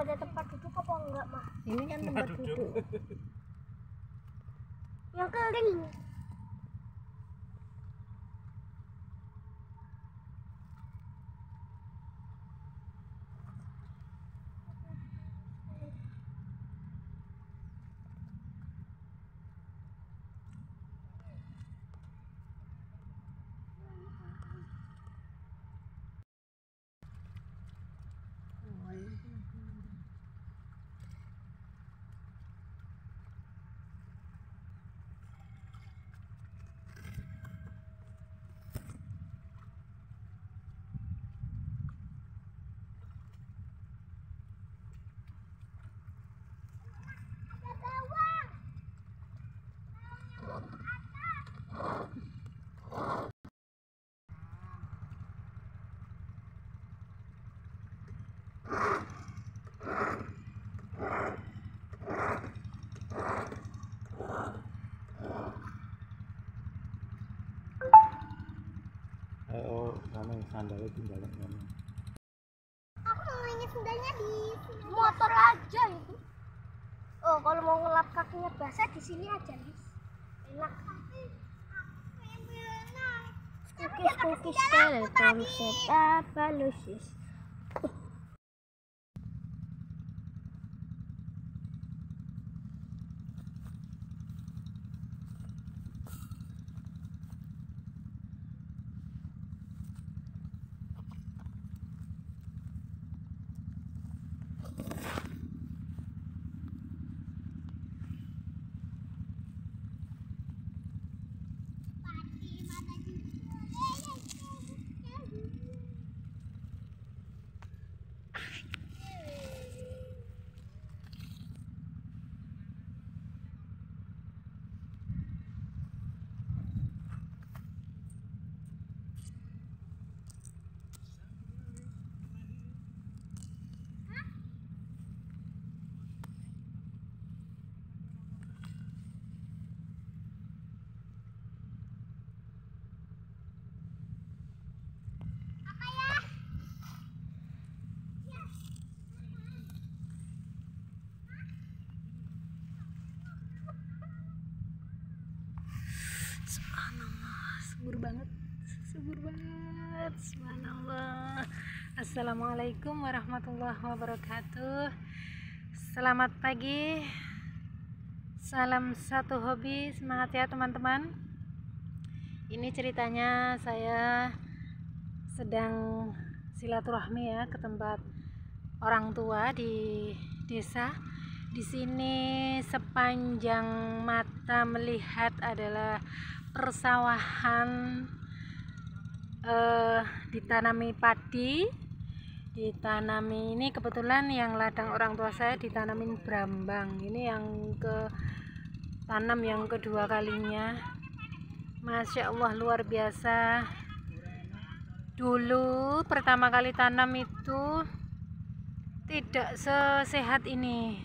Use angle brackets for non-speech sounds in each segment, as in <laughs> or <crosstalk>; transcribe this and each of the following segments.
ada tempat duduk apa enggak mah ini kan tempat duduk yang kering emang sandalnya tinggal emang aku mainnya sandalnya di motor aja itu oh kalau mau ngelap kakinya basah di sini aja nis enak Cookies, cookies, telekom, set apa lusis subur banget subhanallah assalamualaikum warahmatullahi wabarakatuh selamat pagi salam satu hobi semangat ya teman-teman ini ceritanya saya sedang silaturahmi ya ke tempat orang tua di desa di sini sepanjang mata melihat adalah persawahan eh, ditanami padi ditanami ini kebetulan yang ladang orang tua saya ditanamin brambang ini yang ke tanam yang kedua kalinya Masya Allah luar biasa dulu pertama kali tanam itu tidak sesehat ini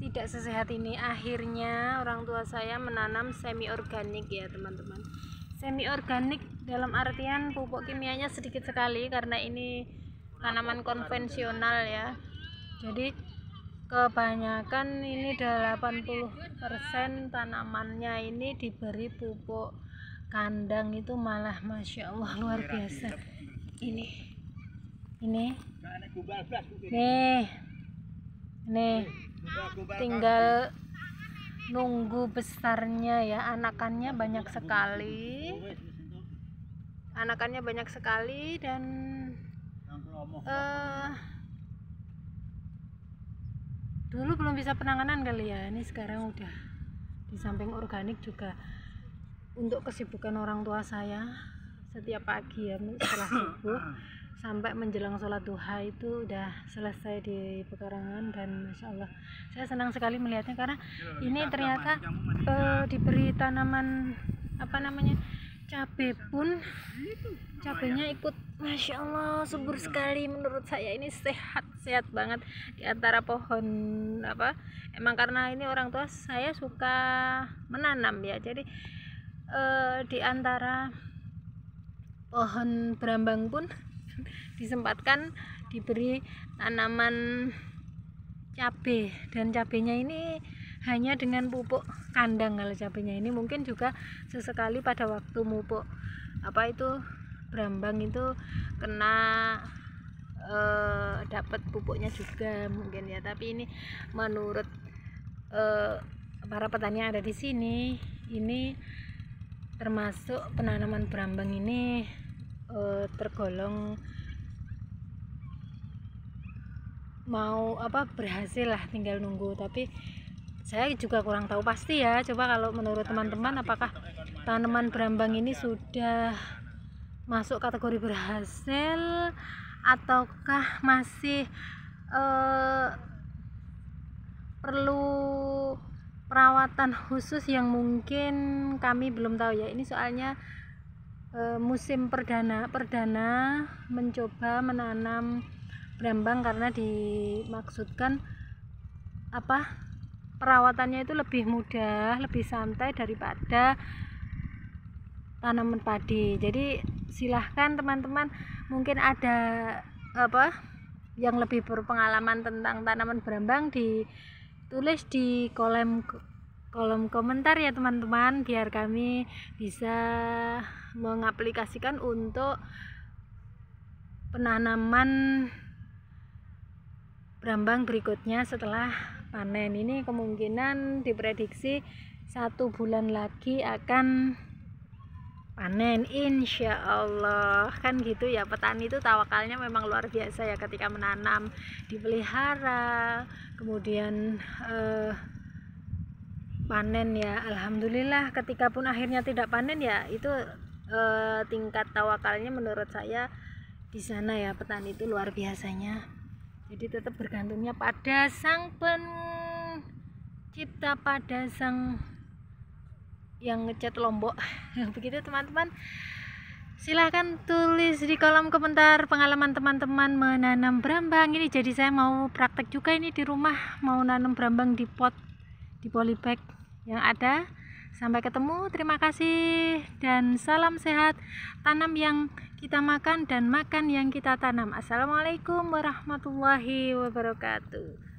tidak sesehat ini akhirnya orang tua saya menanam semi organik ya teman-teman semi organik dalam artian pupuk kimianya sedikit sekali karena ini tanaman konvensional ya jadi kebanyakan ini 80% tanamannya ini diberi pupuk kandang itu malah Masya Allah luar biasa ini ini nih nih tinggal nunggu besarnya ya anakannya banyak sekali anakannya banyak sekali dan uh, dulu belum bisa penanganan kali ya ini sekarang udah di samping organik juga untuk kesibukan orang tua saya setiap pagi ya setelah subuh sampai menjelang sholat duha itu udah selesai di pekarangan dan masya Allah saya senang sekali melihatnya karena iya, ini ternyata uh, diberi tanaman apa namanya cabe pun cabenya ikut masya allah subur sekali menurut saya ini sehat sehat banget di antara pohon apa emang karena ini orang tua saya suka menanam ya jadi eh, di antara pohon berambang pun <laughs> disempatkan diberi tanaman cabe dan cabenya ini hanya dengan pupuk kandang kalau cabenya ini mungkin juga sesekali pada waktu pupuk apa itu berambang itu kena e, eh, dapat pupuknya juga mungkin ya tapi ini menurut e, para petani yang ada di sini ini termasuk penanaman berambang ini e, tergolong mau apa berhasil lah tinggal nunggu tapi saya juga kurang tahu pasti ya coba kalau menurut teman-teman apakah tanaman berambang ini sudah masuk kategori berhasil ataukah masih eh, perlu perawatan khusus yang mungkin kami belum tahu ya ini soalnya eh, musim perdana perdana mencoba menanam berambang karena dimaksudkan apa perawatannya itu lebih mudah lebih santai daripada tanaman padi jadi silahkan teman-teman mungkin ada apa yang lebih berpengalaman tentang tanaman berambang ditulis di kolom kolom komentar ya teman-teman biar kami bisa mengaplikasikan untuk penanaman berambang berikutnya setelah panen ini kemungkinan diprediksi satu bulan lagi akan panen insya Allah kan gitu ya petani itu tawakalnya memang luar biasa ya ketika menanam dipelihara kemudian eh, panen ya Alhamdulillah ketika pun akhirnya tidak panen ya itu eh, tingkat tawakalnya menurut saya di sana ya petani itu luar biasanya jadi tetap bergantungnya pada sang pencipta pada sang yang ngecat lombok <laughs> begitu teman-teman silahkan tulis di kolom komentar pengalaman teman-teman menanam berambang ini jadi saya mau praktek juga ini di rumah mau nanam berambang di pot di polybag yang ada Sampai ketemu, terima kasih dan salam sehat. Tanam yang kita makan dan makan yang kita tanam. Assalamualaikum warahmatullahi wabarakatuh.